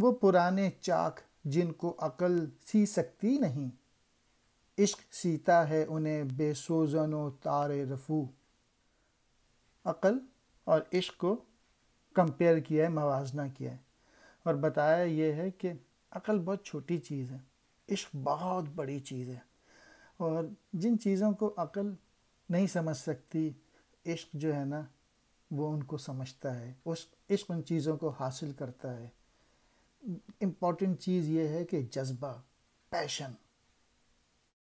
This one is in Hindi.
वो पुराने चाक जिनको अकल सी सकती नहीं इश्क सीता है उन्हें बेसोजनो तार रफू अकल और इश्क को कंपेयर किया है मवाजना किया है और बताया ये है कि अकल बहुत छोटी चीज़ है इश्क बहुत बड़ी चीज़ है और जिन चीज़ों को अकल नहीं समझ सकती इश्क जो है ना वो उनको समझता है उस इश्क उन चीज़ों को हासिल करता है इम्पॉर्टेंट चीज़ ये है कि जज्बा पैशन